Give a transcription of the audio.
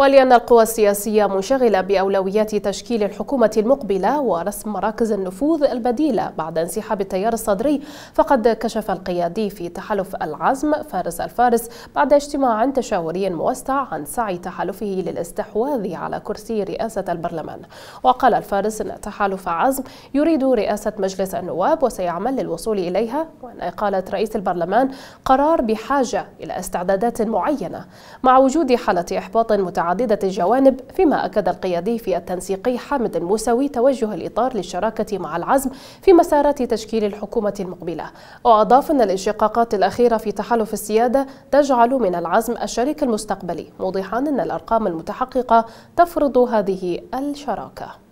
ولأن القوى السياسية منشغلة بأولويات تشكيل الحكومة المقبلة ورسم مراكز النفوذ البديلة بعد انسحاب التيار الصدري فقد كشف القيادي في تحالف العزم فارس الفارس بعد اجتماع تشاوري موسع عن سعي تحالفه للاستحواذ على كرسي رئاسة البرلمان وقال الفارس أن تحالف عزم يريد رئاسة مجلس النواب وسيعمل للوصول إليها وأن إقالة رئيس البرلمان قرار بحاجة إلى استعدادات معينة مع وجود حالة إحباط متعددة متعددة الجوانب فيما أكد القيادي في التنسيقي حامد الموسوي توجه الإطار للشراكة مع العزم في مسارات تشكيل الحكومة المقبلة وأضاف أن الانشقاقات الأخيرة في تحالف السيادة تجعل من العزم الشريك المستقبلي موضحا أن الأرقام المتحققة تفرض هذه الشراكة